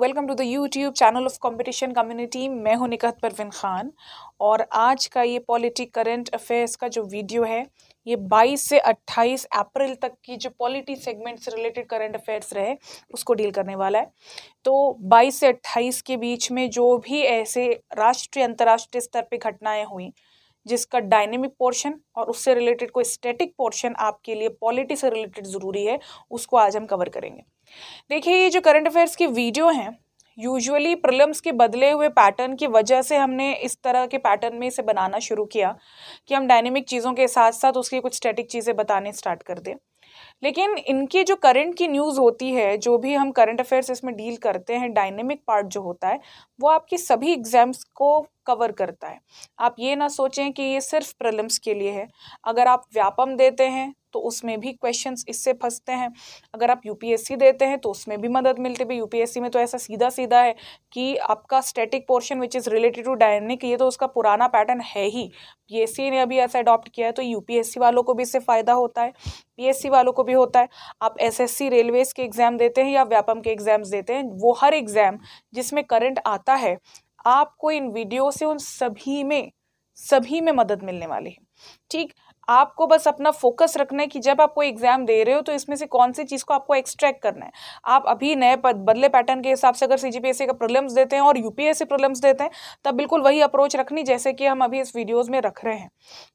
welcome to the YouTube channel of competition community मैं हूं निकहत परवीन खान और आज का ये पॉलिटिक करंट अफेयर्स का जो वीडियो है ये 22 से 28 अप्रैल तक की जो पॉलिटी सेगमेंट से रिलेटेड करंट अफेयर्स रहे उसको डील करने वाला है तो 22 से 28 के बीच में जो भी ऐसे राष्ट्रीय अंतर्राष्ट्रीय स्तर पर घटनाएँ हुई जिसका डायनेमिक पोर्शन और उससे रिलेटेड कोई स्टैटिक पोर्शन आपके लिए पॉलिटी से रिलेटेड ज़रूरी है उसको आज हम कवर करेंगे देखिए ये जो करंट अफेयर्स की वीडियो हैं यूजुअली प्रलम्स के बदले हुए पैटर्न की वजह से हमने इस तरह के पैटर्न में इसे बनाना शुरू किया कि हम डायनेमिक चीज़ों के साथ साथ उसकी कुछ स्टैटिक चीज़ें बताने स्टार्ट कर दें लेकिन इनके जो करंट की न्यूज़ होती है जो भी हम करंट अफेयर्स इसमें डील करते हैं डायनेमिक पार्ट जो होता है वो आपकी सभी एग्ज़ाम्स को कवर करता है आप ये ना सोचें कि ये सिर्फ प्रलम्स के लिए है अगर आप व्यापम देते हैं तो उसमें भी क्वेश्चंस इससे फंसते हैं अगर आप यूपीएससी देते हैं तो उसमें भी मदद मिलती है यूपीएससी में तो ऐसा सीधा सीधा है कि आपका static portion which is related to dynamic ये तो उसका पुराना पैटर्न है ही पी ने अभी ऐसा अडॉप्ट किया है तो यूपीएससी वालों को भी इससे फ़ायदा होता है पी वालों को भी होता है आप एस रेलवेज़ के एग्ज़ाम देते हैं या व्यापम के एग्ज़ाम्स देते हैं वो हर एग्ज़ाम जिसमें करंट आता सकता है आपको इन वीडियो से उन सभी में सभी में मदद मिलने वाली है ठीक आपको बस अपना फोकस रखना है कि जब आप कोई एग्जाम दे रहे हो तो इसमें से कौन सी चीज़ को आपको एक्सट्रैक्ट करना है आप अभी नए बदले पैटर्न के हिसाब से अगर सी जी का प्रॉब्लम्स देते हैं और यू पी प्रॉब्लम्स देते हैं तब बिल्कुल वही अप्रोच रखनी जैसे कि हम अभी इस वीडियोज़ में रख रहे हैं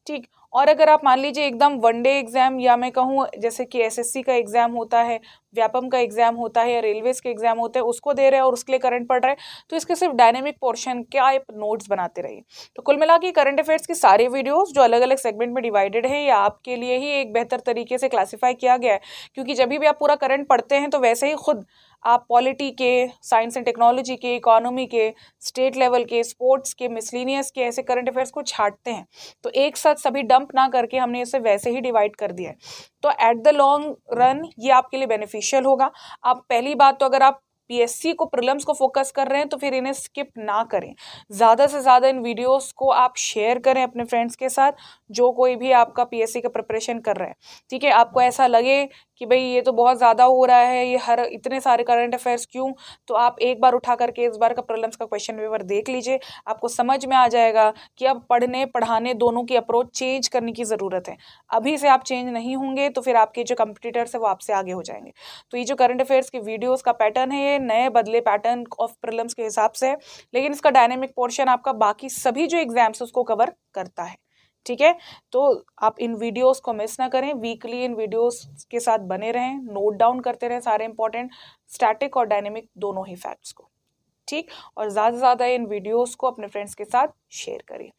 ठीक और अगर आप मान लीजिए एकदम वन डे एग्ज़ाम या मैं कहूँ जैसे कि एस का एग्ज़ाम होता है व्यापम का एग्जाम होता है या रेलवेज के एग्जाम होते हैं उसको दे रहे हैं और उसके लिए करंट पढ़ रहे हैं तो इसके सिर्फ डायनेमिक पोर्शन के आप नोट्स बनाते रहिए तो कुल मिला के करंट अफेयर्स के सारे वीडियोज़ जो अलग अलग सेगमेंट में डिवाइडेड है या आपके लिए ही एक बेहतर तरीके से क्लासीफाई किया गया है क्योंकि जब भी आप पूरा करंट पढ़ते हैं तो वैसे ही खुद आप पॉलिटी के साइंस एंड टेक्नोलॉजी के इकोनॉमी के स्टेट लेवल के स्पोर्ट्स के मिसलिनियस के ऐसे करंट अफेयर्स को छाटते हैं तो एक साथ सभी डंप ना करके हमने इसे वैसे ही डिवाइड कर दिया है तो एट द लॉन्ग रन ये आपके लिए बेनिफिशियल होगा आप पहली बात तो अगर आप पीएससी को प्रिलिम्स को फोकस कर रहे हैं तो फिर इन्हें स्किप ना करें ज़्यादा से ज़्यादा इन वीडियोस को आप शेयर करें अपने फ्रेंड्स के साथ जो कोई भी आपका पीएससी का प्रिपरेशन कर रहा है ठीक है आपको ऐसा लगे कि भाई ये तो बहुत ज़्यादा हो रहा है ये हर इतने सारे करंट अफेयर्स क्यों तो आप एक बार उठा करके इस बार का प्रॉब्लम्स का क्वेश्चन पेपर देख लीजिए आपको समझ में आ जाएगा कि अब पढ़ने पढ़ाने दोनों की अप्रोच चेंज करने की ज़रूरत है अभी से आप चेंज नहीं होंगे तो फिर आपके जो कंपिटिटर्स हैं वो आपसे आगे हो जाएंगे तो ये जो करंट अफेयर्स की वीडियोज़ का पैटर्न है ये नए बदले पैटर्न ऑफ प्रॉब्लम्स के हिसाब से लेकिन इसका डायनेमिक पोर्शन आपका बाकी सभी जो एग्जाम्स उसको कवर करता है ठीक है तो आप इन वीडियोस को मिस ना करें वीकली इन वीडियोस के साथ बने रहें नोट डाउन करते रहें सारे इंपॉर्टेंट स्टैटिक और डायनेमिक दोनों ही फैक्ट्स को ठीक और ज़्यादा से ज़्यादा इन वीडियोस को अपने फ्रेंड्स के साथ शेयर करें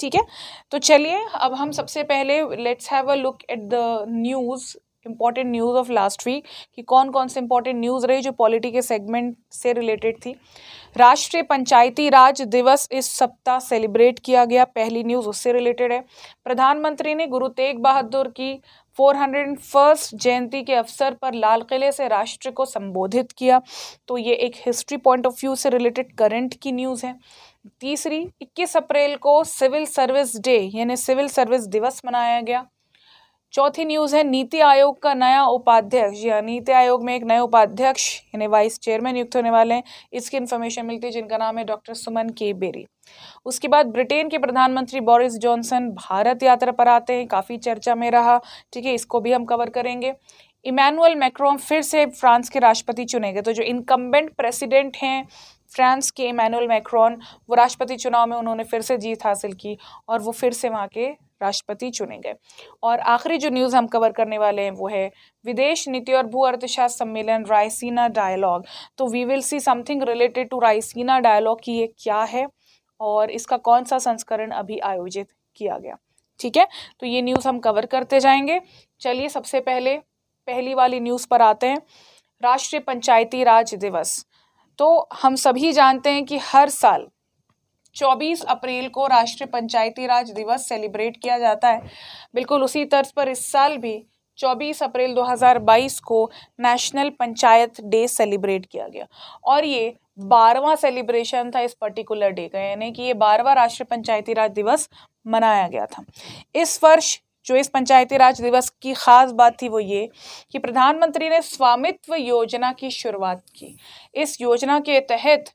ठीक है तो चलिए अब हम सबसे पहले let's have a look at the news important news of last week कि कौन कौन से इम्पॉर्टेंट न्यूज़ रही जो पॉलिटी के सेगमेंट से रिलेटेड थी राष्ट्रीय पंचायती राज दिवस इस सप्ताह सेलिब्रेट किया गया पहली न्यूज़ उससे रिलेटेड है प्रधानमंत्री ने गुरु तेग बहादुर की फोर हंड्रेड फर्स्ट जयंती के अवसर पर लाल किले से राष्ट्र को संबोधित किया तो ये एक हिस्ट्री पॉइंट ऑफ व्यू से रिलेटेड करंट की न्यूज़ है तीसरी 21 अप्रैल को सिविल सर्विस डे यानी सिविल सर्विस दिवस मनाया गया चौथी न्यूज़ है नीति आयोग का नया उपाध्यक्ष या हाँ, नीति आयोग में एक नए उपाध्यक्ष यानी वाइस चेयरमैन नियुक्त होने वाले हैं इसकी इन्फॉर्मेशन मिलती है जिनका नाम है डॉक्टर सुमन के बेरी उसके बाद ब्रिटेन के प्रधानमंत्री बोरिस जॉनसन भारत यात्रा पर आते हैं काफ़ी चर्चा में रहा ठीक है इसको भी हम कवर करेंगे इमैनुअल मैक्रोम फिर से फ्रांस के राष्ट्रपति चुने गए तो जो इनकम्बेंट प्रेसिडेंट हैं फ्रांस के इमैनुअल मैक्रॉन वो राष्ट्रपति चुनाव में उन्होंने फिर से जीत हासिल की और वो फिर से वहाँ के राष्ट्रपति चुने गए और आखिरी जो न्यूज़ हम कवर करने वाले हैं वो है विदेश नीति और भू अर्थशास्त्र सम्मेलन रायसीना डायलॉग तो we will see something related to Raisina dialogue की ये क्या है और इसका कौन सा संस्करण अभी आयोजित किया गया ठीक है तो ये न्यूज़ हम कवर करते जाएंगे चलिए सबसे पहले पहली वाली न्यूज़ पर आते हैं राष्ट्रीय पंचायती राज दिवस तो हम सभी जानते हैं कि हर साल 24 अप्रैल को राष्ट्रीय पंचायती राज दिवस सेलिब्रेट किया जाता है बिल्कुल उसी तर्ज पर इस साल भी 24 अप्रैल 2022 को नेशनल पंचायत डे सेलिब्रेट किया गया और ये बारवा सेलिब्रेशन था इस पर्टिकुलर डे का यानी कि ये बारवा राष्ट्रीय पंचायती राज दिवस मनाया गया था इस वर्ष जो इस पंचायती राज दिवस की खास बात थी वो ये कि प्रधानमंत्री ने स्वामित्व योजना की शुरुआत की इस योजना के तहत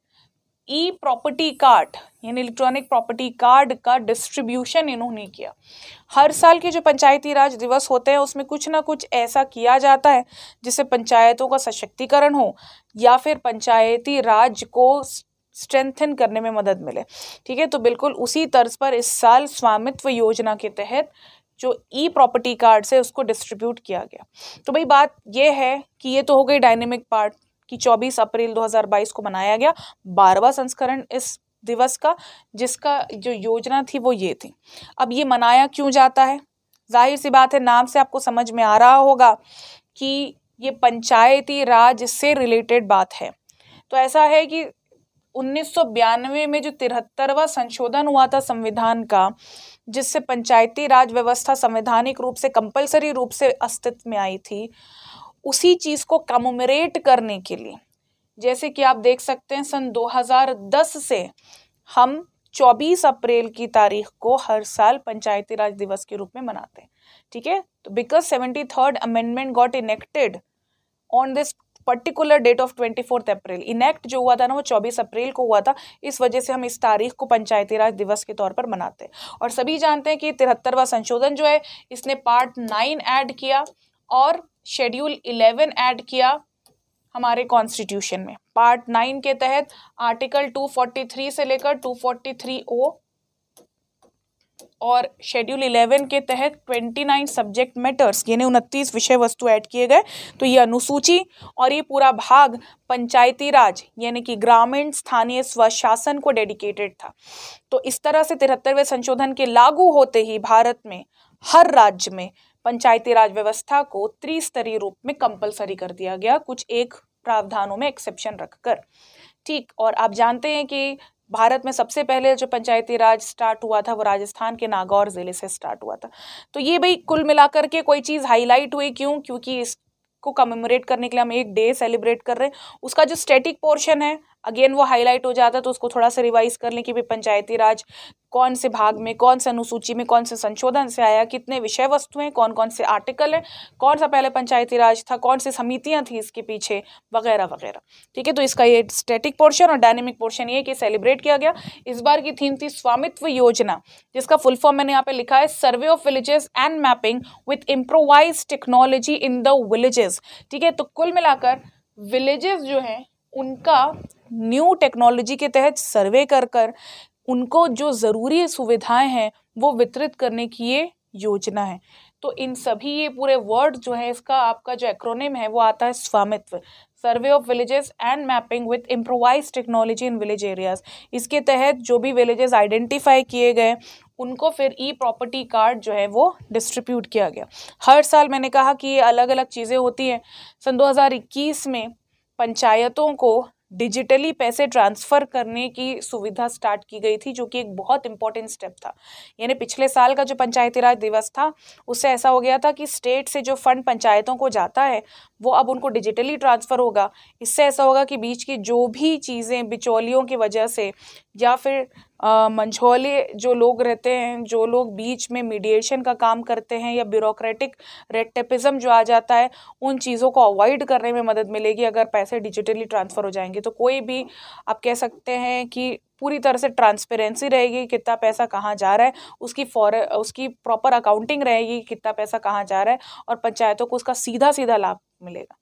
ई प्रॉपर्टी कार्ड यानी इलेक्ट्रॉनिक प्रॉपर्टी कार्ड का डिस्ट्रीब्यूशन इन्होंने किया हर साल के जो पंचायती राज दिवस होते हैं उसमें कुछ ना कुछ ऐसा किया जाता है जिससे पंचायतों का सशक्तिकरण हो या फिर पंचायती राज को स्ट्रेंथन करने में मदद मिले ठीक है तो बिल्कुल उसी तर्ज पर इस साल स्वामित्व योजना के तहत जो ई प्रॉपर्टी कार्ड से उसको डिस्ट्रीब्यूट किया गया तो भाई बात यह है कि ये तो हो गई डायनेमिक पार्ट कि 24 अप्रैल 2022 को मनाया गया बारहवा संस्करण इस दिवस का जिसका जो योजना थी वो ये थी अब ये मनाया क्यों जाता है जाहिर सी बात है नाम से आपको समझ में आ रहा होगा कि ये पंचायती राज से रिलेटेड बात है तो ऐसा है कि उन्नीस में जो तिहत्तरवा संशोधन हुआ था संविधान का जिससे पंचायती राज व्यवस्था संवैधानिक रूप से कंपलसरी रूप से अस्तित्व में आई थी उसी चीज़ को कमोमरेट करने के लिए जैसे कि आप देख सकते हैं सन 2010 से हम 24 अप्रैल की तारीख को हर साल पंचायती राज दिवस के रूप में मनाते हैं ठीक है तो because seventy third amendment got enacted on this particular date of twenty fourth April enact जो हुआ था ना वो चौबीस अप्रैल को हुआ था इस वजह से हम इस तारीख को पंचायती राज दिवस के तौर पर मनाते हैं और सभी जानते हैं कि तिहत्तरवा संशोधन जो है इसने पार्ट नाइन ऐड किया और शेड्यूल इलेवन ऐड किया हमारे कॉन्स्टिट्यूशन में पार्ट नाइन के तहत आर्टिकल 243 से लेकर 243 ओ और शेड्यूल इलेवन के तहत ट्वेंटी नाइन सब्जेक्ट मैटर्स यानी उनतीस विषय वस्तु ऐड किए गए तो ये अनुसूची और ये पूरा भाग पंचायती राज यानी कि ग्रामीण स्थानीय स्वशासन को डेडिकेटेड था तो इस तरह से तिहत्तरवें संशोधन के लागू होते ही भारत में हर राज्य में पंचायती राज व्यवस्था को त्रिस्तरीय रूप में कंपलसरी कर दिया गया कुछ एक प्रावधानों में एक्सेप्शन रखकर ठीक और आप जानते हैं कि भारत में सबसे पहले जो पंचायती राज स्टार्ट हुआ था वो राजस्थान के नागौर ज़िले से स्टार्ट हुआ था तो ये भाई कुल मिलाकर के कोई चीज़ हाईलाइट हुई क्यों क्योंकि इसको कमेमोरेट करने के लिए हम एक डे सेलिब्रेट कर रहे हैं उसका जो स्टैटिक पोर्शन है अगेन वो हाईलाइट हो जाता है तो उसको थोड़ा सा रिवाइज कर लें कि भाई पंचायती राज कौन से भाग में कौन से अनुसूची में कौन से संशोधन से आया कितने विषय वस्तु हैं कौन कौन से आर्टिकल हैं कौन सा पहले पंचायती राज था कौन सी समितियां थी इसके पीछे वगैरह वगैरह ठीक है तो इसका ये स्टैटिक पोर्शन और डायनेमिक पोर्शन ये कि सेलिब्रेट किया गया इस बार की थीम थी स्वामित्व योजना जिसका फुल फॉर्म मैंने यहाँ पे लिखा है survey of villages and mapping with improvise technology in the villages ठीक है तो कुल मिलाकर विलेजेस जो हैं उनका न्यू टेक्नोलॉजी के तहत सर्वे कर कर उनको जो ज़रूरी सुविधाएं हैं वो वितरित करने की ये योजना है तो इन सभी ये पूरे वर्ड जो है इसका आपका जो एक्रोनिम है वो आता है Svamitva survey of villages and mapping with improvise technology in village areas इसके तहत जो भी विलेजेस आइडेंटिफाई किए गए उनको फिर ई प्रॉपर्टी कार्ड जो है वो डिस्ट्रीब्यूट किया गया हर साल मैंने कहा कि ये अलग अलग चीज़ें होती हैं सन 2021 में पंचायतों को डिजिटली पैसे ट्रांसफ़र करने की सुविधा स्टार्ट की गई थी जो कि एक बहुत इंपॉर्टेंट स्टेप था यानी पिछले साल का जो पंचायती राज दिवस था उससे ऐसा हो गया था कि स्टेट से जो फंड पंचायतों को जाता है वो अब उनको डिजिटली ट्रांसफ़र होगा इससे ऐसा होगा कि बीच की जो भी चीज़ें बिचौलियों की वजह से या फिर मंझौले जो लोग रहते हैं जो लोग बीच में मीडिएशन का काम करते हैं या ब्यूरोक्रेटिक रेड जो आ जाता है उन चीज़ों को अवॉइड करने में मदद मिलेगी अगर पैसे डिजिटली ट्रांसफ़र हो जाएंगे तो कोई भी आप कह सकते हैं कि पूरी तरह से ट्रांसपेरेंसी रहेगी कितना पैसा कहाँ जा रहा है उसकी फॉर उसकी प्रॉपर अकाउंटिंग रहेगी कितना पैसा कहाँ जा रहा है और पंचायतों को उसका सीधा सीधा लाभ मिलेगा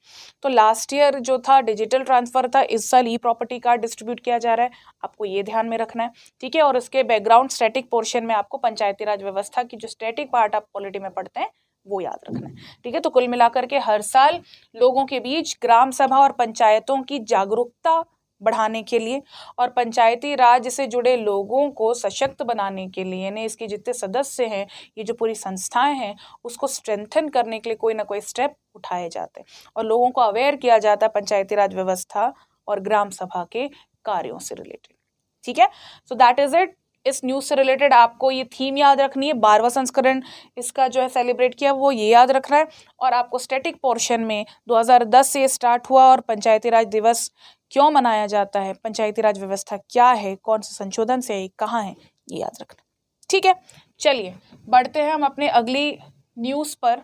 तो लास्ट ईयर जो था डिजिटल ट्रांसफ़र था इस साल ई प्रॉपर्टी कार्ड डिस्ट्रीब्यूट किया जा रहा है आपको ये ध्यान में रखना है ठीक है और उसके बैकग्राउंड स्टैटिक पोर्शन में आपको पंचायती राज व्यवस्था की जो स्टैटिक पार्ट आप पॉलिटी में पढ़ते हैं वो याद रखना है ठीक है तो कुल मिलाकर के हर साल लोगों के बीच ग्राम सभा और पंचायतों की जागरूकता बढ़ाने के लिए और पंचायती राज से जुड़े लोगों को सशक्त बनाने के लिए यानी इसके जितने सदस्य हैं ये जो पूरी संस्थाएं हैं उसको स्ट्रेंथन करने के लिए कोई ना कोई स्टेप उठाए जाते हैं और लोगों को अवेयर किया जाता है पंचायती राज व्यवस्था और ग्राम सभा के कार्यों से रिलेटेड ठीक है सो दैट इज़ इट इस न्यूज़ से रिलेटेड आपको ये थीम याद रखनी है बारवा संस्करण इसका जो है सेलिब्रेट किया वो ये याद रखना है और आपको स्टैटिक पोर्शन में 2010 से स्टार्ट हुआ और पंचायती राज दिवस क्यों मनाया जाता है पंचायती राज व्यवस्था क्या है कौन से संशोधन से आई कहाँ है ये याद रखना ठीक है चलिए बढ़ते हैं हम अपने अगली न्यूज़ पर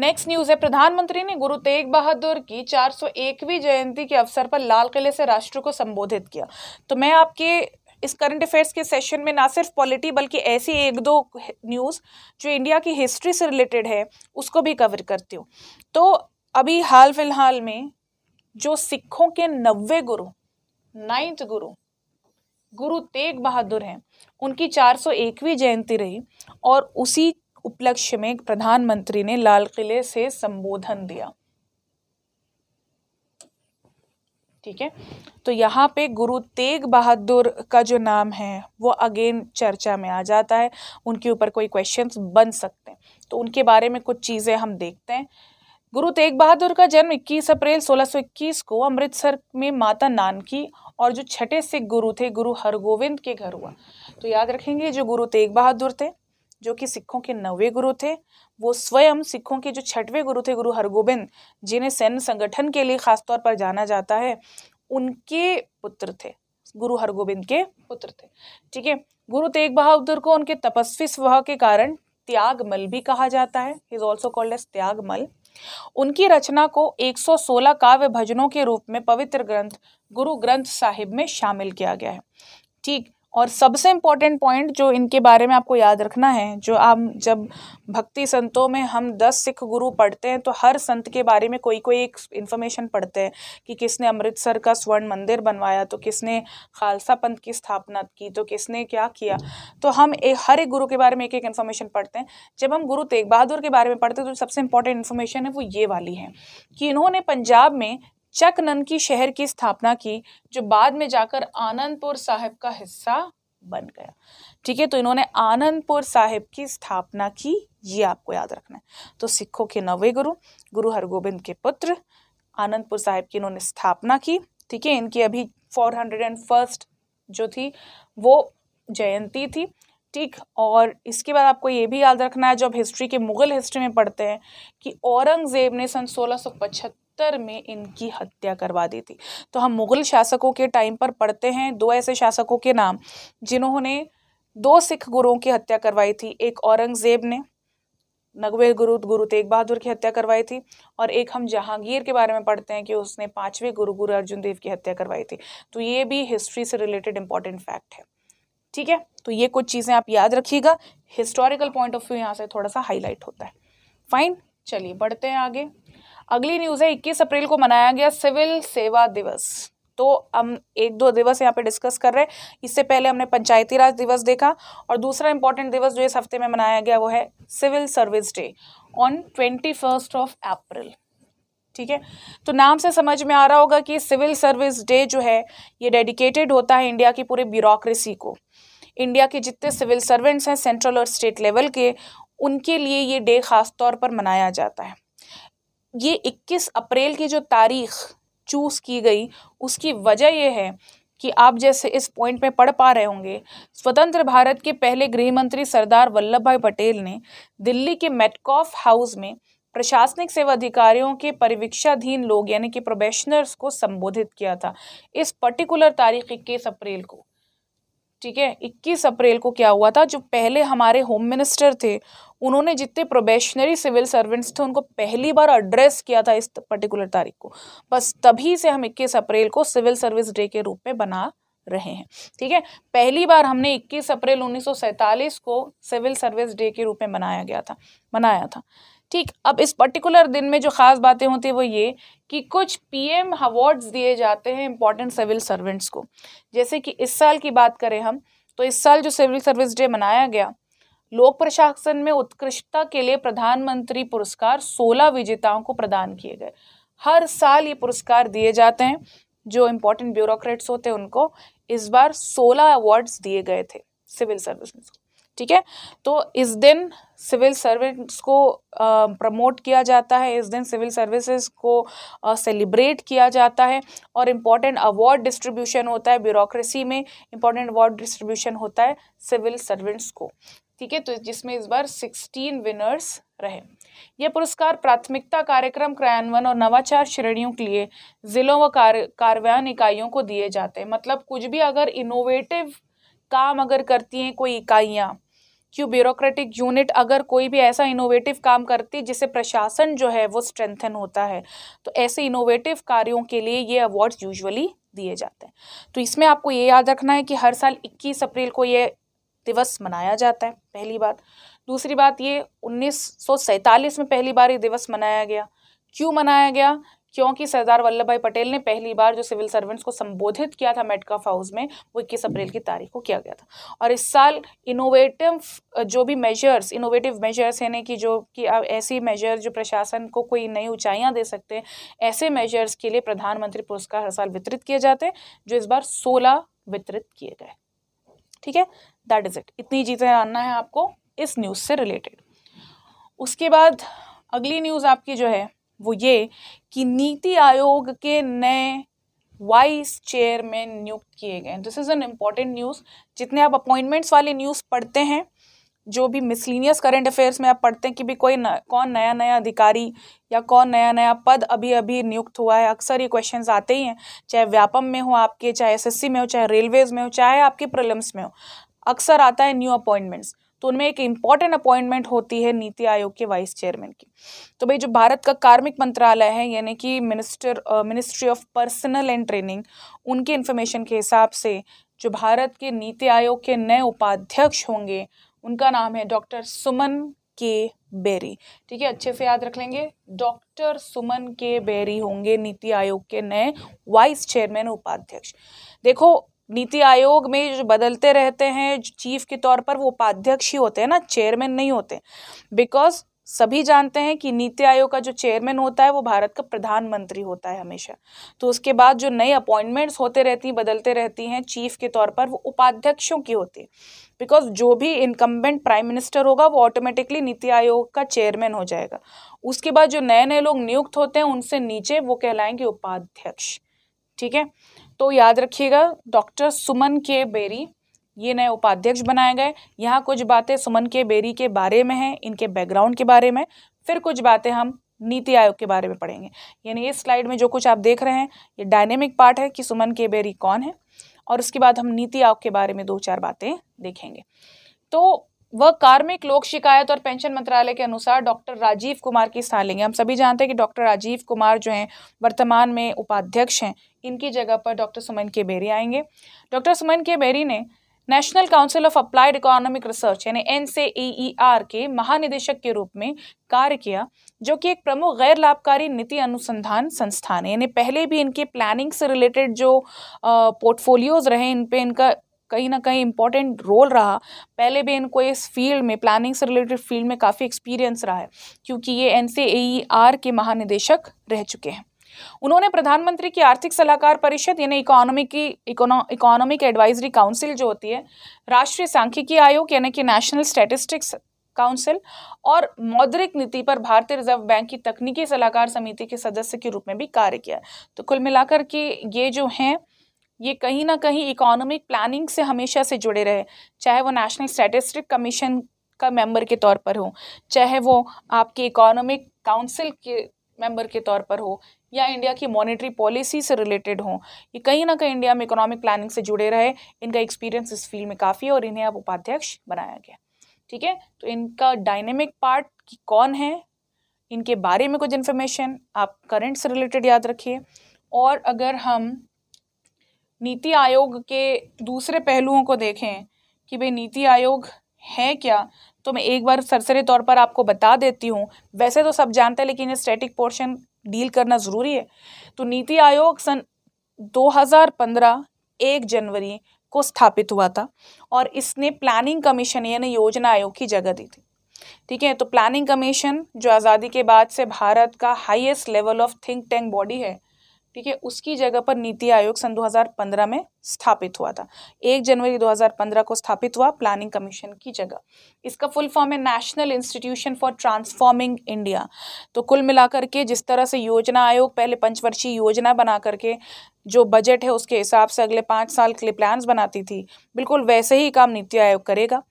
नेक्स्ट न्यूज़ है प्रधानमंत्री ने गुरु तेग बहादुर की 401वीं जयंती के अवसर पर लाल किले से राष्ट्र को संबोधित किया तो मैं आपके इस करंट अफेयर्स के सेशन में ना सिर्फ पॉलिटी बल्कि ऐसी एक दो न्यूज़ जो इंडिया की हिस्ट्री से रिलेटेड है उसको भी कवर करती हूँ तो अभी हाल फिलहाल में जो सिखों के नब्बे गुरु नाइन्थ गुरु गुरु तेग बहादुर हैं उनकी चार सौ एकवी जयंती रही और उसी उपलक्ष्य में प्रधानमंत्री ने लाल किले से संबोधन दिया ठीक है तो यहाँ पे गुरु तेग बहादुर का जो नाम है वो अगेन चर्चा में आ जाता है उनके ऊपर कोई क्वेश्चंस बन सकते हैं तो उनके बारे में कुछ चीज़ें हम देखते हैं गुरु तेग बहादुर का जन्म 21 अप्रैल 1621 को अमृतसर में माता नानकी और जो छठे सिख गुरु थे गुरु हरगोविंद के घर हुआ तो याद रखेंगे जो गुरु तेग बहादुर थे जो कि सिखों के नवे गुरु थे वो स्वयं सिखों के जो छठवें गुरु थे गुरु हरगोविंद जिन्हें सैन्य संगठन के लिए खासतौर पर जाना जाता है उनके पुत्र थे गुरु हरगोविंद के पुत्र थे ठीक है गुरु तेग बहादुर को उनके तपस्वी स्वभाव के कारण त्यागमल भी कहा जाता है इज ऑल्सो कॉल्ड एस त्यागमल उनकी रचना को 116 काव्य भजनों के रूप में पवित्र ग्रंथ गुरु ग्रंथ साहिब में शामिल किया गया है ठीक और सबसे इम्पॉर्टेंट पॉइंट जो इनके बारे में आपको याद रखना है जो आप जब भक्ति संतों में हम दस सिख गुरु पढ़ते हैं तो हर संत के बारे में कोई कोई एक इन्फॉर्मेशन पढ़ते हैं कि किसने अमृतसर का स्वर्ण मंदिर बनवाया तो किसने खालसा पंथ की स्थापना की तो किसने क्या किया तो हम एक हर एक गुरु के बारे में एक एक इन्फॉर्मेशन पढ़ते हैं जब हम गुरु तेग बहादुर के बारे में पढ़ते हैं तो सबसे इम्पॉर्टेंट इन्फॉर्मेशन है वो ये वाली है कि इन्होंने पंजाब में चकननकी शहर की स्थापना की जो बाद में जाकर आनंदपुर साहिब का हिस्सा बन गया ठीक है तो इन्होंने आनंदपुर साहिब की स्थापना की ये आपको याद रखना है तो सिखों के नवे गुरु गुरु हरगोबिंद के पुत्र आनंदपुर साहिब की इन्होंने स्थापना की ठीक है इनकी अभी फोर हंड्रेड एंड फर्स्ट जो थी वो जयंती थी ठीक और इसके बाद आपको ये भी याद रखना है जब हिस्ट्री के मुगल हिस्ट्री में पढ़ते हैं कि औरंगज़ेब ने सन सोलह सत्तर में इनकी हत्या करवा दी थी तो हम मुग़ल शासकों के टाइम पर पढ़ते हैं दो ऐसे शासकों के नाम जिन्होंने दो सिख गुरुओं की हत्या करवाई थी एक औरंगज़ेब ने नगवे गुरु गुरु तेग बहादुर की हत्या करवाई थी और एक हम जहांगीर के बारे में पढ़ते हैं कि उसने पाँचवें गुरु गुरु अर्जुन देव की हत्या करवाई थी तो ये भी हिस्ट्री से रिलेटेड इंपॉर्टेंट फैक्ट है ठीक है तो ये कुछ चीज़ें आप याद रखिएगा हिस्टोरिकल पॉइंट ऑफ व्यू यहाँ से थोड़ा सा हाईलाइट होता है फाइन चलिए बढ़ते हैं आगे अगली न्यूज़ है इक्कीस अप्रैल को मनाया गया सिविल सेवा दिवस तो हम एक दो दिवस यहाँ पे डिस्कस कर रहे हैं इससे पहले हमने पंचायती राज दिवस देखा और दूसरा इंपॉर्टेंट दिवस जो इस हफ्ते में मनाया गया वो है civil service day on twenty first of April ठीक है तो नाम से समझ में आ रहा होगा कि सिविल सर्विस डे जो है ये डेडिकेटेड होता है इंडिया की पूरी ब्यूरोक्रेसी को इंडिया के जितने सिविल सर्वेंट्स हैं सेंट्रल और स्टेट लेवल के उनके लिए ये डे ख़ास तौर पर मनाया जाता है ये 21 अप्रैल की जो तारीख चूज़ की गई उसकी वजह यह है कि आप जैसे इस पॉइंट में पढ़ पा रहे होंगे स्वतंत्र भारत के पहले गृह मंत्री सरदार वल्लभ भाई पटेल ने दिल्ली के मेटकॉफ हाउस में प्रशासनिक सेवा अधिकारियों के परिवीक्षाधीन लोग यानी कि प्रोबेशनर्स को संबोधित किया था इस पर्टिकुलर तारीख इक्कीस अप्रैल को ठीक है 21 अप्रैल को क्या हुआ था जो पहले हमारे होम मिनिस्टर थे उन्होंने जितने प्रोबेशनरी सिविल सर्वेंट्स थे उनको पहली बार एड्रेस किया था इस पर्टिकुलर तारीख को बस तभी से हम 21 अप्रैल को सिविल सर्विस डे के रूप में बना रहे हैं ठीक है पहली बार हमने 21 अप्रैल 1947 को सिविल सर्विस डे के रूप में बनाया गया था मनाया था ठीक अब इस पर्टिकुलर दिन में जो ख़ास बातें होती है वो ये कि कुछ पीएम अवार्ड्स दिए जाते हैं इंपॉर्टेंट सिविल सर्वेंट्स को जैसे कि इस साल की बात करें हम तो इस साल जो सिविल सर्विस डे मनाया गया लोक प्रशासन में उत्कृष्टता के लिए प्रधानमंत्री पुरस्कार सोलह विजेताओं को प्रदान किए गए हर साल ये पुरस्कार दिए जाते हैं जो इम्पोर्टेंट ब्यूरोक्रेट्स होते हैं उनको इस बार सोलह अवार्ड्स दिए गए थे सिविल सर्विस ठीक है तो इस दिन सिविल सर्विस को प्रमोट किया जाता है इस दिन सिविल सर्विसेज को सेलिब्रेट किया जाता है और इम्पॉर्टेंट अवार्ड डिस्ट्रीब्यूशन होता है ब्यूरोक्रेसी में इम्पॉर्टेंट अवार्ड डिस्ट्रीब्यूशन होता है सिविल सर्वेंट्स को ठीक है तो जिसमें इस बार सिक्सटीन विनर्स रहे यह पुरस्कार प्राथमिकता कार्यक्रम क्रियान्वयन और नवाचार श्रेणियों के लिए जिलों व कार्य कार्यान्वयन इकाइयों को दिए जाते हैं मतलब कुछ भी अगर इनोवेटिव काम अगर करती हैं कोई इकाइयाँ क्यों ब्यूरोक्रेटिक यूनिट अगर कोई भी ऐसा इनोवेटिव काम करती जिससे प्रशासन जो है वो स्ट्रेंथन होता है तो ऐसे इनोवेटिव कार्यों के लिए ये अवार्ड यूजुअली दिए जाते हैं तो इसमें आपको ये याद रखना है कि हर साल 21 अप्रैल को ये दिवस मनाया जाता है पहली बात दूसरी बात ये उन्नीस में पहली बार ये दिवस मनाया गया क्यों मनाया गया क्योंकि सरदार वल्लभ भाई पटेल ने पहली बार जो सिविल सर्वेंट्स को संबोधित किया था मेटकाफ हाउस में वो इक्कीस अप्रैल की तारीख को किया गया था और इस साल इनोवेटिव जो भी मेजर्स इनोवेटिव मेजर्स ना कि जो कि अब ऐसी मेजर्स जो प्रशासन को कोई नई ऊंचाइयां दे सकते हैं ऐसे मेजर्स के लिए प्रधानमंत्री पुरस्कार हर साल वितरित किए जाते हैं जो इस बार सोलह वितरित किए गए ठीक है दैट इज़ इट इतनी चीज़ें जानना है आपको इस न्यूज़ से रिलेटेड उसके बाद अगली न्यूज़ आपकी जो है वो ये कि नीति आयोग के नए वाइस चेयरमैन नियुक्त किए गए this is an important news जितने आप अपॉइंटमेंट्स वाली न्यूज़ पढ़ते हैं जो भी मिसलिनियस करेंट अफेयर्स में आप पढ़ते हैं कि भी कोई न, कौन नया नया अधिकारी या कौन नया नया पद अभी अभी नियुक्त हुआ है अक्सर ये क्वेश्चन आते ही हैं चाहे व्यापम में हो आपके चाहे एस में हो चाहे रेलवेज़ में हो चाहे आपके प्रलम्स में हो अक्सर आता है न्यू अपॉइंटमेंट्स तो उनमें एक इम्पॉर्टेंट अपॉइंटमेंट होती है नीति आयोग के वाइस चेयरमैन की तो भाई जो भारत का कार्मिक मंत्रालय है यानी कि minister ministry of personnel and training उनके इन्फॉर्मेशन के हिसाब से जो भारत के नीति आयोग के नए उपाध्यक्ष होंगे उनका नाम है डॉक्टर सुमन के बेरी ठीक है अच्छे से याद रख लेंगे डॉक्टर सुमन के बेरी होंगे नीति आयोग के नए वाइस चेयरमैन उपाध्यक्ष देखो नीति आयोग में जो बदलते रहते हैं चीफ के तौर पर वो उपाध्यक्ष ही होते हैं ना चेयरमैन नहीं होते बिकॉज सभी जानते हैं कि नीति आयोग का जो चेयरमैन होता है वो भारत का प्रधानमंत्री होता है हमेशा तो उसके बाद जो नए अपॉइंटमेंट्स होते रहती हैं बदलते रहती हैं चीफ के तौर पर वो उपाध्यक्षों की होती है बिकॉज जो भी इनकम्बेंट प्राइम मिनिस्टर होगा वो ऑटोमेटिकली नीति आयोग का चेयरमैन हो जाएगा उसके बाद जो नए नए लोग नियुक्त होते हैं उनसे नीचे वो कहलाएंगे उपाध्यक्ष ठीक है तो याद रखिएगा डॉक्टर सुमन के बेरी ये नए उपाध्यक्ष बनाए गए यहाँ कुछ बातें सुमन के बेरी के बारे में हैं इनके बैकग्राउंड के बारे में फिर कुछ बातें हम नीति आयोग के बारे में पढ़ेंगे यानी इस स्लाइड में जो कुछ आप देख रहे हैं ये डायनेमिक पार्ट है कि सुमन के बेरी कौन है और उसके बाद हम नीति आयोग के बारे में दो चार बातें देखेंगे तो वह कार्मिक लोक शिकायत और पेंशन मंत्रालय के अनुसार डॉक्टर राजीव कुमार की स्थान लेंगे हम सभी जानते हैं कि डॉक्टर राजीव कुमार जो हैं वर्तमान में उपाध्यक्ष हैं इनकी जगह पर डॉक्टर सुमन के बेरी आएंगे डॉक्टर सुमन के बेरी ने national council of applied economic research यानी एन से आर के महानिदेशक के रूप में कार्य किया जो कि एक प्रमुख गैर लाभकारी नीति अनुसंधान संस्थान है यानी पहले भी इनके प्लानिंग से रिलेटेड जो पोर्टफोलियोज रहे इन पे इनका कहीं ना कहीं इंपॉर्टेंट रोल रहा पहले भी इनको इस फील्ड में प्लानिंग से रिलेटेड फील्ड में काफ़ी एक्सपीरियंस रहा है क्योंकि ये एन e के महानिदेशक रह चुके हैं उन्होंने प्रधानमंत्री की आर्थिक सलाहकार परिषद यानी इकोनॉमिक इकोनॉमिक एडवाइजरी काउंसिल जो होती है राष्ट्रीय सांख्यिकी आयोग यानी कि नेशनल स्टैटिस्टिक्स काउंसिल और मौद्रिक नीति पर भारतीय रिजर्व बैंक की तकनीकी सलाहकार समिति के सदस्य के रूप में भी कार्य किया तो कुल मिलाकर के ये जो हैं ये कहीं ना कहीं इकोनॉमिक प्लानिंग से हमेशा से जुड़े रहे चाहे वो नेशनल स्टेटिस्टिक कमीशन का मेंबर के तौर पर हो चाहे वो आपके इकोनॉमिक काउंसिल के मेंबर के तौर पर हो या इंडिया की मॉनेटरी पॉलिसी से रिलेटेड हों ये कहीं ना कहीं इंडिया में इकोनॉमिक प्लानिंग से जुड़े रहे इनका एक्सपीरियंस इस फील्ड में काफ़ी है और इन्हें अब उपाध्यक्ष बनाया गया ठीक है तो इनका डायनेमिक पार्ट कि कौन है इनके बारे में कुछ इन्फॉर्मेशन आप करेंट से रिलेटेड याद रखिए और अगर हम नीति आयोग के दूसरे पहलुओं को देखें कि भाई नीति आयोग है क्या तो मैं एक बार सरसरे तौर पर आपको बता देती हूँ वैसे तो सब जानते हैं लेकिन ये स्टैटिक पोर्शन डील करना ज़रूरी है तो नीति आयोग सन 2015 एक जनवरी को स्थापित हुआ था और इसने प्लानिंग कमीशन यानी योजना आयोग की जगह दी थी ठीक है तो प्लानिंग कमीशन जो आज़ादी के बाद से भारत का highest level of think tank body है ठीक है उसकी जगह पर नीति आयोग सन 2015 में स्थापित हुआ था एक जनवरी 2015 को स्थापित हुआ प्लानिंग कमीशन की जगह इसका फुल फॉर्म है national institution for transforming India तो कुल मिलाकर के जिस तरह से योजना आयोग पहले पंचवर्षीय योजना बना करके जो बजट है उसके हिसाब से अगले पाँच साल के लिए प्लान्स बनाती थी बिल्कुल वैसे ही काम नीति आयोग करेगा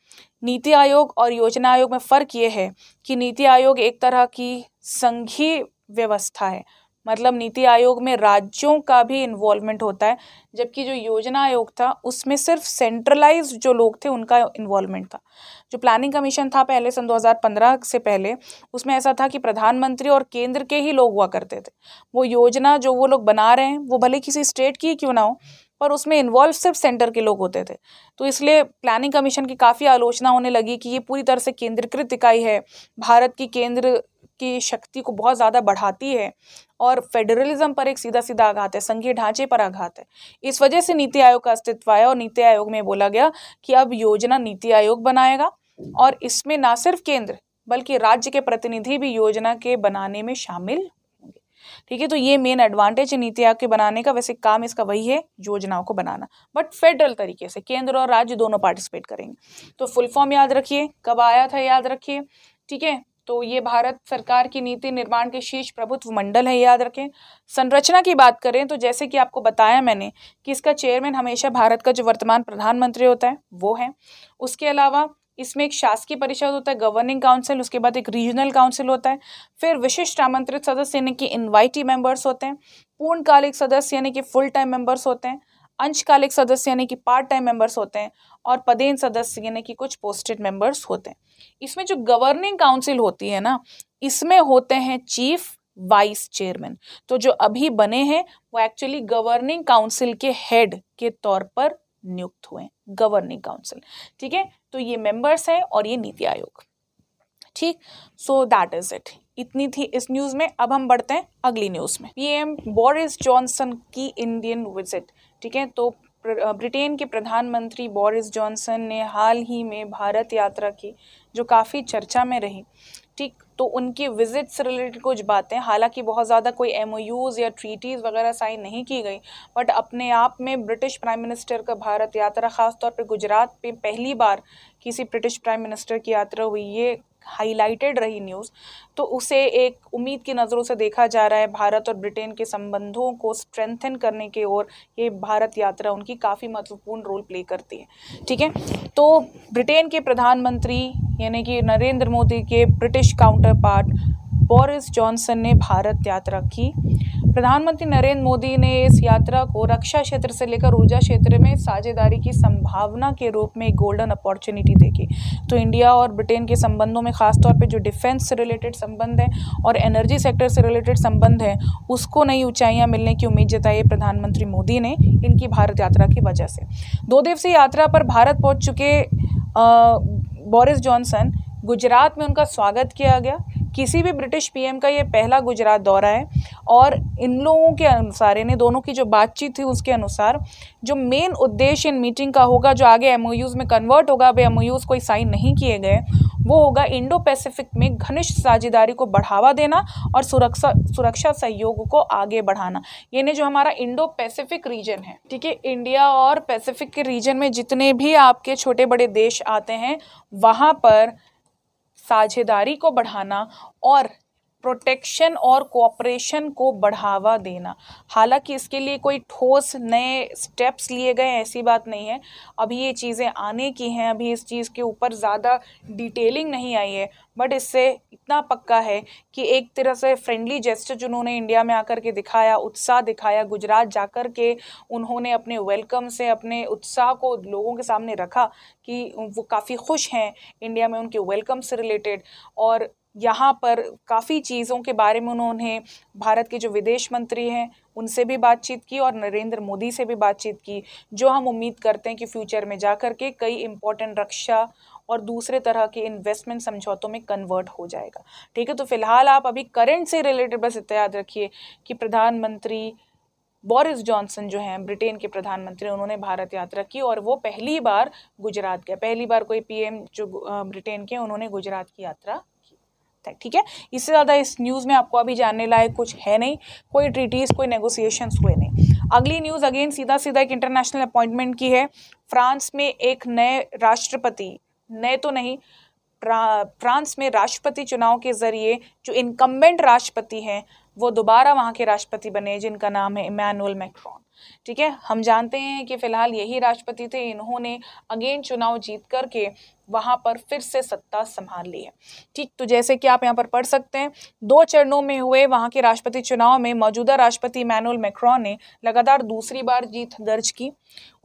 नीति आयोग और योजना आयोग में फ़र्क ये है कि नीति आयोग एक तरह की संघीय व्यवस्था है मतलब नीति आयोग में राज्यों का भी इन्वॉल्वमेंट होता है जबकि जो योजना आयोग था उसमें सिर्फ सेंट्रलाइज जो लोग थे उनका इन्वॉल्वमेंट था जो प्लानिंग कमीशन था पहले सन 2015 से पहले उसमें ऐसा था कि प्रधानमंत्री और केंद्र के ही लोग हुआ करते थे वो योजना जो वो लोग बना रहे हैं वो भले किसी स्टेट की क्यों ना हो पर उसमें इन्वॉल्व सिर्फ सेंटर के लोग होते थे तो इसलिए प्लानिंग कमीशन की काफ़ी आलोचना होने लगी कि ये पूरी तरह से केंद्रीकृत इकाई है भारत की केंद्र की शक्ति को बहुत ज़्यादा बढ़ाती है और फेडरलिज्म पर एक सीधा सीधा आघात है संघीय ढांचे पर आघात है इस वजह से नीति आयोग का अस्तित्व आया और नीति आयोग में बोला गया कि अब योजना नीति आयोग बनाएगा और इसमें ना सिर्फ केंद्र बल्कि राज्य के प्रतिनिधि भी योजना के बनाने में शामिल होंगे ठीक है तो ये मेन एडवांटेज है नीति आयोग के बनाने का वैसे काम इसका वही है योजनाओं को बनाना बट फेडरल तरीके से केंद्र और राज्य दोनों पार्टिसिपेट करेंगे तो फुल फॉर्म याद रखिए कब आया था याद रखिए ठीक है तो ये भारत सरकार की नीति निर्माण के शीर्ष प्रभुत्व मंडल है याद रखें संरचना की बात करें तो जैसे कि आपको बताया मैंने कि इसका चेयरमैन हमेशा भारत का जो वर्तमान प्रधानमंत्री होता है वो है उसके अलावा इसमें एक शासकीय परिषद होता है गवर्निंग काउंसिल उसके बाद एक रीजनल काउंसिल होता है फिर विशिष्ट आमंत्रित सदस्य यानी कि इन्वाइटी मेंबर्स होते हैं पूर्णकालिक सदस्य यानी कि फुल टाइम मेंबर्स होते हैं अंशकालिक सदस्य यानी कि पार्ट टाइम मेंबर्स होते हैं और पदेन सदस्य यानी कि कुछ पोस्टेड मेंबर्स होते हैं इसमें जो गवर्निंग काउंसिल होती है ना इसमें होते हैं चीफ वाइस चेयरमैन तो जो अभी बने हैं वो एक्चुअली गवर्निंग काउंसिल के हेड के तौर पर नियुक्त हुए गवर्निंग काउंसिल ठीक है तो ये मेंबर्स हैं और ये नीति आयोग ठीक सो दैट इज इट इतनी थी इस न्यूज़ में अब हम बढ़ते हैं अगली न्यूज़ में पीएम बोरिस जॉनसन की इंडियन विजिट ठीक है तो ब्रिटेन के प्रधानमंत्री बोरिस जॉनसन ने हाल ही में भारत यात्रा की जो काफ़ी चर्चा में रही ठीक तो उनकी विजिट से रिलेटेड कुछ बातें हालांकि बहुत ज़्यादा कोई एम या ट्रीटीज़ वगैरह साइन नहीं की गई बट अपने आप में ब्रिटिश प्राइम मिनिस्टर का भारत यात्रा ख़ासतौर पर गुजरात पे पहली बार किसी ब्रिटिश प्राइम मिनिस्टर की यात्रा हुई ये हाईलाइटेड रही न्यूज़ तो उसे एक उम्मीद की नज़रों से देखा जा रहा है भारत और ब्रिटेन के संबंधों को स्ट्रेंथन करने के ओर ये भारत यात्रा उनकी काफ़ी महत्वपूर्ण रोल प्ले करती है ठीक है तो ब्रिटेन के प्रधानमंत्री यानी कि नरेंद्र मोदी के British counterpart Boris Johnson ने भारत यात्रा की प्रधानमंत्री नरेंद्र मोदी ने इस यात्रा को रक्षा क्षेत्र से लेकर ऊर्जा क्षेत्र में साझेदारी की संभावना के रूप में एक गोल्डन अपॉर्चुनिटी देखी तो इंडिया और ब्रिटेन के संबंधों में खासतौर पर जो डिफेंस से रिलेटेड संबंध हैं और एनर्जी सेक्टर से रिलेटेड संबंध हैं उसको नई ऊंचाइयां मिलने की उम्मीद जताई प्रधानमंत्री मोदी ने इनकी भारत यात्रा की वजह से दो दिवसीय यात्रा पर भारत पहुँच चुके बोरिस जॉनसन गुजरात में उनका स्वागत किया गया किसी भी ब्रिटिश पीएम का ये पहला गुजरात दौरा है और इन लोगों के अनुसार यानी दोनों की जो बातचीत थी उसके अनुसार जो मेन उद्देश्य इन मीटिंग का होगा जो आगे एम में कन्वर्ट होगा अब एम कोई साइन नहीं किए गए वो होगा इंडो पैसिफिक में घनिष्ठ साझेदारी को बढ़ावा देना और सुरक्षा सुरक्षा सहयोग को आगे बढ़ाना यानी जो हमारा इंडो पैसिफिक रीजन है ठीक है इंडिया और पैसिफिक के रीजन में जितने भी आपके छोटे बड़े देश आते हैं वहाँ पर साझेदारी को बढ़ाना और प्रोटेक्शन और कोऑपरेशन को बढ़ावा देना हालांकि इसके लिए कोई ठोस नए स्टेप्स लिए गए ऐसी बात नहीं है अभी ये चीज़ें आने की हैं अभी इस चीज़ के ऊपर ज़्यादा डिटेलिंग नहीं आई है बट इससे इतना पक्का है कि एक तरह से फ्रेंडली जेस्टर जिन्होंने इंडिया में आकर के दिखाया उत्साह दिखाया गुजरात जाकर के उन्होंने अपने वेलकम से अपने उत्साह को लोगों के सामने रखा कि वो काफ़ी खुश हैं इंडिया में उनके वेलकम से रिलेटेड और यहाँ पर काफ़ी चीज़ों के बारे में उन्होंने भारत के जो विदेश मंत्री हैं उनसे भी बातचीत की और नरेंद्र मोदी से भी बातचीत की जो हम उम्मीद करते हैं कि फ्यूचर में जा कर के कई इम्पोर्टेंट रक्षा और दूसरे तरह के इन्वेस्टमेंट समझौतों में कन्वर्ट हो जाएगा ठीक है तो फिलहाल आप अभी करेंट से रिलेटेड बस इतना याद रखिए कि प्रधानमंत्री बोरिस जॉनसन जो हैं ब्रिटेन के प्रधानमंत्री उन्होंने भारत यात्रा की और वो पहली बार गुजरात गए पहली बार कोई पीएम जो ब्रिटेन के उन्होंने गुजरात की यात्रा सकता है ठीक है इससे ज़्यादा इस न्यूज़ में आपको अभी जानने लायक कुछ है नहीं कोई ट्रीटीज़ कोई नेगोसिएशन हुए नहीं अगली न्यूज़ अगेन सीधा सीधा एक इंटरनेशनल अपॉइंटमेंट की है फ्रांस में एक नए राष्ट्रपति नए तो नहीं फ्रांस में राष्ट्रपति चुनाव के ज़रिए जो इनकम्बेंट राष्ट्रपति हैं वो दोबारा वहाँ के राष्ट्रपति बने जिनका नाम है इमानुअल मैक्रॉन ठीक है हम जानते हैं कि फ़िलहाल यही राष्ट्रपति थे इन्होंने अगेन चुनाव जीत करके वहाँ पर फिर से सत्ता संभाल ली है ठीक तो जैसे कि आप यहाँ पर पढ़ सकते हैं दो चरणों में हुए वहाँ के राष्ट्रपति चुनाव में मौजूदा राष्ट्रपति इमैनुअल मैक्रॉन ने लगातार दूसरी बार जीत दर्ज की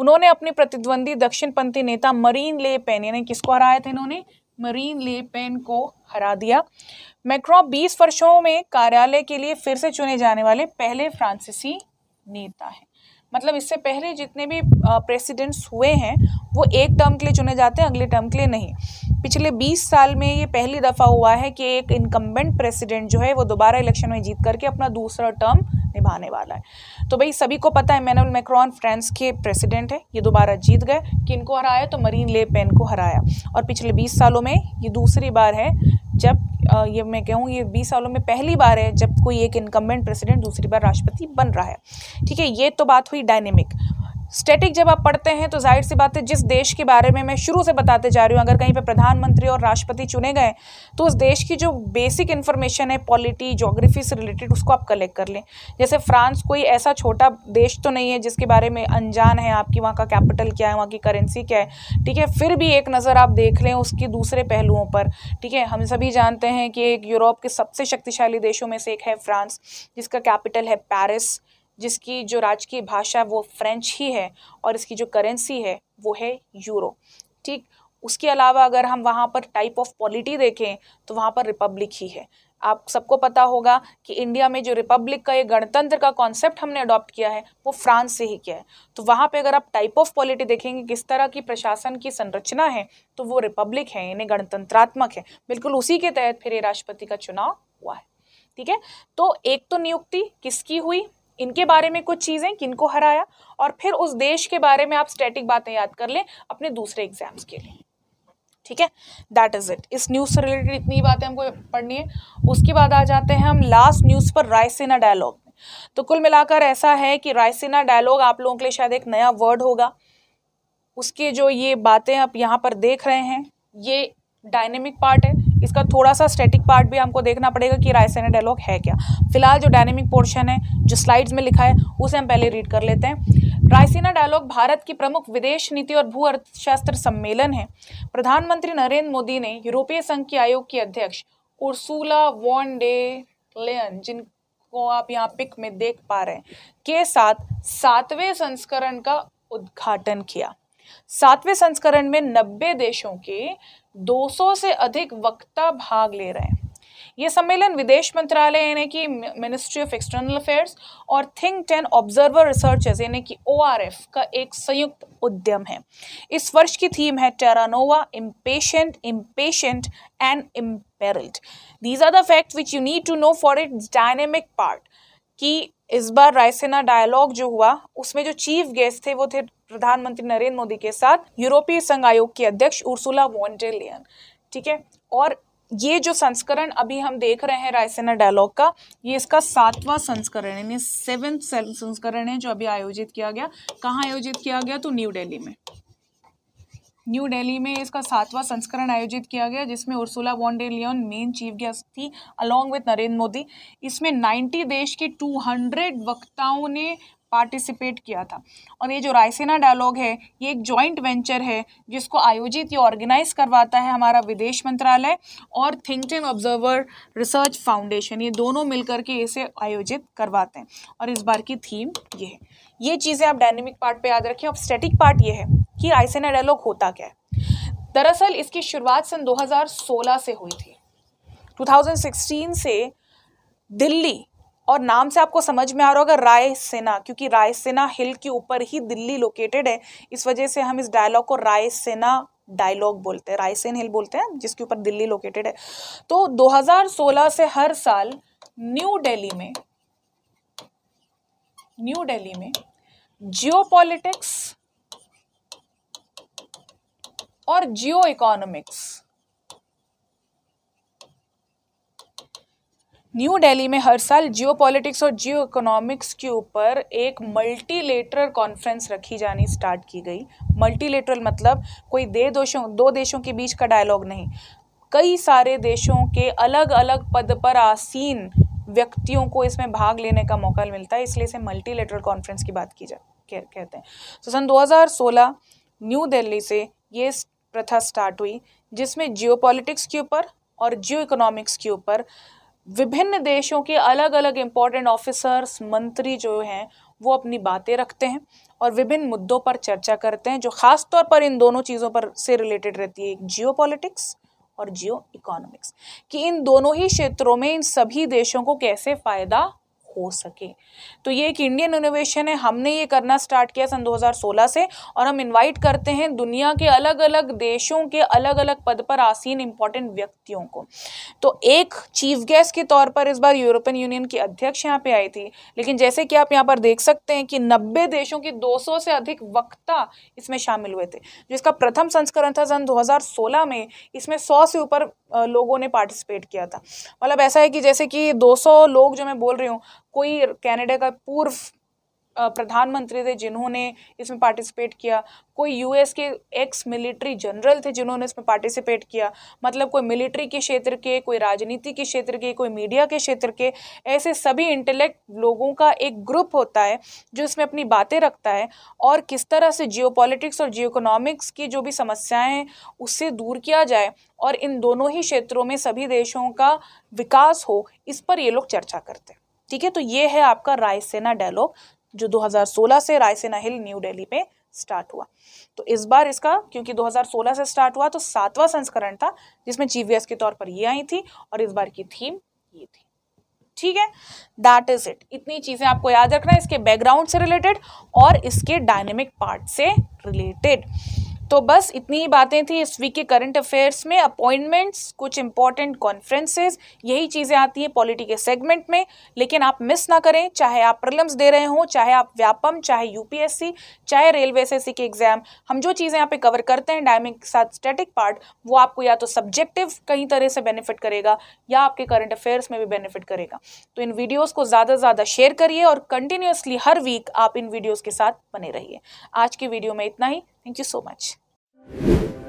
उन्होंने अपने प्रतिद्वंदी दक्षिणपंथी नेता मरीन ले पेन यानी किसको हराए थे इन्होंने मरीन ले पेन को हरा दिया मैक्रॉ बीस वर्षों में कार्यालय के लिए फिर से चुने जाने वाले पहले फ्रांसीसी नेता हैं मतलब इससे पहले जितने भी प्रेसिडेंट्स हुए हैं वो एक टर्म के लिए चुने जाते हैं अगले टर्म के लिए नहीं पिछले 20 साल में ये पहली दफ़ा हुआ है कि एक इनकम्बेंट प्रेसिडेंट जो है वो दोबारा इलेक्शन में जीत करके अपना दूसरा टर्म निभाने वाला है तो भाई सभी को पता है मैनुअल मैक्रॉन फ्रांस के प्रेसिडेंट है ये दोबारा जीत गए कि इनको हराया तो मरीन ले पेन को हराया और पिछले 20 सालों में ये दूसरी बार है जब ये मैं कहूँ ये बीस सालों में पहली बार है जब कोई एक इनकम्बेंट प्रेसिडेंट दूसरी बार राष्ट्रपति बन रहा है ठीक है ये तो बात हुई डायनेमिक स्टैटिक जब आप पढ़ते हैं तो जाहिर सी बात है जिस देश के बारे में मैं शुरू से बताते जा रही हूँ अगर कहीं पर प्रधानमंत्री और राष्ट्रपति चुने गए तो उस देश की जो बेसिक इन्फॉर्मेशन है पॉलिटी जोग्राफी से रिलेटेड उसको आप कलेक्ट कर लें जैसे फ्रांस कोई ऐसा छोटा देश तो नहीं है जिसके बारे में अनजान है आपकी वहाँ का कैपिटल क्या है वहाँ की करेंसी क्या है ठीक है फिर भी एक नज़र आप देख लें उसके दूसरे पहलुओं पर ठीक है हम सभी जानते हैं कि एक यूरोप के सबसे शक्तिशाली देशों में से एक है फ्रांस जिसका कैपिटल है पैरिस जिसकी जो राजकीय भाषा वो फ्रेंच ही है और इसकी जो करेंसी है वो है यूरो ठीक उसके अलावा अगर हम वहाँ पर टाइप ऑफ पॉलिटी देखें तो वहाँ पर रिपब्लिक ही है आप सबको पता होगा कि इंडिया में जो रिपब्लिक का ये गणतंत्र का कॉन्सेप्ट हमने अडॉप्ट किया है वो फ्रांस से ही किया है तो वहाँ पे अगर आप टाइप ऑफ पॉलिटी देखेंगे किस तरह की प्रशासन की संरचना है तो वो रिपब्लिक है यानी गणतंत्रात्मक है बिल्कुल उसी के तहत फिर ये राष्ट्रपति का चुनाव हुआ है ठीक है तो एक तो नियुक्ति किसकी हुई इनके बारे में कुछ चीज़ें किनको हराया और फिर उस देश के बारे में आप स्टैटिक बातें याद कर लें अपने दूसरे एग्जाम्स के लिए ठीक है दैट इज़ इट इस न्यूज़ से रिलेटेड इतनी बातें हमको पढ़नी है उसके बाद आ जाते हैं हम लास्ट न्यूज़ पर रायसेना डायलॉग में तो कुल मिलाकर ऐसा है कि रायसेना डायलॉग आप लोगों के लिए शायद एक नया वर्ड होगा उसके जो ये बातें आप यहाँ पर देख रहे हैं ये डायनेमिक पार्ट है इसका थोड़ा सा स्टैटिक पार्ट भी हमको देखना पड़ेगा कि रायसेना डायलॉग है क्या फिलहाल जो डायनेमिक पोर्शन है जो स्लाइड्स में लिखा है उसे हम पहले रीड कर लेते हैं रायसेना डायलॉग भारत की प्रमुख विदेश नीति और भू अर्थशास्त्र सम्मेलन है प्रधानमंत्री नरेंद्र मोदी ने यूरोपीय संघ के आयोग की अध्यक्ष उर्सूला वॉन डे लेन जिनको आप यहाँ पिक में देख पा रहे हैं के साथ सातवें संस्करण का उद्घाटन किया सातवें संस्करण में नब्बे देशों के 200 से अधिक वक्ता भाग ले रहे हैं ये सम्मेलन विदेश मंत्रालय यानी कि मिनिस्ट्री ऑफ एक्सटर्नल अफेयर्स और थिंक टेन ऑब्जर्वर रिसर्चर्स यानी कि ओ का एक संयुक्त उद्यम है इस वर्ष की थीम है Terra Nova impatient impatient and imperilled these are the fact which you need to know for it dynamic part कि इस बार रायसेना डायलॉग जो हुआ उसमें जो चीफ गेस्ट थे वो थे प्रधानमंत्री नरेंद्र मोदी के साथ यूरोपीय संघ आयोग की अध्यक्ष उर्सुला वॉन्टेलियन ठीक है और ये जो संस्करण अभी हम देख रहे हैं रायसेना डायलॉग का ये इसका सातवां संस्करण है सेवन संस्करण है जो अभी आयोजित किया गया कहाँ आयोजित किया गया तो न्यू डेली में न्यू दिल्ली में इसका सातवां संस्करण आयोजित किया गया जिसमें Ursula von der Leyen main chief guest थी अलोंग विद नरेंद्र मोदी इसमें 90 देश के 200 वक्ताओं ने पार्टिसिपेट किया था और ये जो रायसेना डायलॉग है ये एक जॉइंट वेंचर है जिसको आयोजित या ऑर्गेनाइज करवाता है हमारा विदेश मंत्रालय और think tank observer research foundation ये दोनों मिलकर के इसे आयोजित करवाते हैं और इस बार की थीम ये है ये चीज़ें आप डायनेमिक पार्ट पर याद रखें अब स्टेटिक पार्ट ये है कि रायसेना डायलॉग होता क्या है दरअसल इसकी शुरुआत सन 2016 से हुई थी 2016 से दिल्ली और नाम से आपको समझ में आ रहा होगा रायसेना क्योंकि रायसेना हिल के ऊपर ही दिल्ली लोकेटेड है इस वजह से हम इस डायलॉग को रायसेना डायलॉग बोलते हैं रायसेन हिल बोलते हैं जिसके ऊपर दिल्ली लोकेटेड है तो 2016 से हर साल न्यू दिल्ली में न्यू दिल्ली में जियोपॉलिटिक्स और जियो इकोनॉमिक्स न्यू दिल्ली में हर साल जियो पॉलिटिक्स और जियो इकोनॉमिक्स के ऊपर एक मल्टीलेटरल कॉन्फ्रेंस रखी जानी स्टार्ट की गई मल्टीलेटरल मतलब कोई दे दोषों दो देशों के बीच का डायलॉग नहीं कई सारे देशों के अलग अलग पद पर आसीन व्यक्तियों को इसमें भाग लेने का मौका मिलता है इसलिए इसे मल्टीलेटरल कॉन्फ्रेंस की बात की जा कह कहते हैं तो सन 2016 न्यू दिल्ली से ये प्रथा स्टार्ट हुई जिसमें जियो के ऊपर और जियो इकोनॉमिक्स के ऊपर विभिन्न देशों के अलग अलग इम्पॉर्टेंट ऑफिसर्स मंत्री जो हैं वो अपनी बातें रखते हैं और विभिन्न मुद्दों पर चर्चा करते हैं जो ख़ास तौर पर इन दोनों चीज़ों पर से रिलेटेड रहती है जियो पॉलिटिक्स और जियो इकोनॉमिक्स कि इन दोनों ही क्षेत्रों में इन सभी देशों को कैसे फ़ायदा हो सके तो ये एक इंडियन इनोवेशन है हमने ये करना स्टार्ट किया सन 2016 से और हम इनवाइट करते हैं दुनिया के अलग अलग देशों के अलग अलग पद पर आसीन इंपॉर्टेंट व्यक्तियों को तो एक चीफ गेस्ट के तौर पर इस बार यूरोपियन यूनियन की अध्यक्ष यहाँ पे आई थी लेकिन जैसे कि आप यहाँ पर देख सकते हैं कि नब्बे देशों के दो से अधिक वक्ता इसमें शामिल हुए थे जिसका प्रथम संस्करण था सन दो में इसमें सौ से ऊपर लोगों ने पार्टिसिपेट किया था मतलब ऐसा है कि जैसे कि 200 लोग जो मैं बोल रही हूँ कोई कैनेडा का पूर्व प्रधानमंत्री थे जिन्होंने इसमें पार्टिसिपेट किया कोई यूएस के एक्स मिलिट्री जनरल थे जिन्होंने इसमें पार्टिसिपेट किया मतलब कोई मिलिट्री के क्षेत्र के कोई राजनीति के क्षेत्र के कोई मीडिया के क्षेत्र के ऐसे सभी इंटेलेक्ट लोगों का एक ग्रुप होता है जो इसमें अपनी बातें रखता है और किस तरह से जियो और जियो इकोनॉमिक्स की जो भी समस्याएँ हैं उससे दूर किया जाए और इन दोनों ही क्षेत्रों में सभी देशों का विकास हो इस पर ये लोग चर्चा करते हैं ठीक है तो ये है आपका रायसेना डायलॉग जो 2016 से रायसेना हिल न्यू दिल्ली में स्टार्ट हुआ तो इस बार इसका क्योंकि 2016 से स्टार्ट हुआ तो सातवां संस्करण था जिसमें जीवीएस के तौर पर ये आई थी और इस बार की थीम ये थी ठीक है दैट इज इट इतनी चीज़ें आपको याद रखना है इसके बैकग्राउंड से रिलेटेड और इसके डायनेमिक पार्ट से रिलेटेड तो बस इतनी ही बातें थी इस वीक के करंट अफेयर्स में अपॉइंटमेंट्स कुछ इंपॉर्टेंट कॉन्फ्रेंसेज यही चीज़ें आती हैं पॉलिटी के सेगमेंट में लेकिन आप मिस ना करें चाहे आप प्रलम्स दे रहे हों चाहे आप व्यापम चाहे यूपीएससी चाहे रेलवे एस के एग्ज़ाम हम जो चीज़ें यहाँ पे कवर करते हैं डायमिक के साथ स्टेटिक पार्ट वो आपको या तो सब्जेक्टिव कहीं तरह से बेनिफिट करेगा या आपके करंट अफेयर्स में भी बेनिफिट करेगा तो इन वीडियोज़ को ज़्यादा से ज़्यादा शेयर करिए और कंटिन्यूसली हर वीक आप इन वीडियोज़ के साथ बने रहिए आज की वीडियो में इतना ही thank you so much you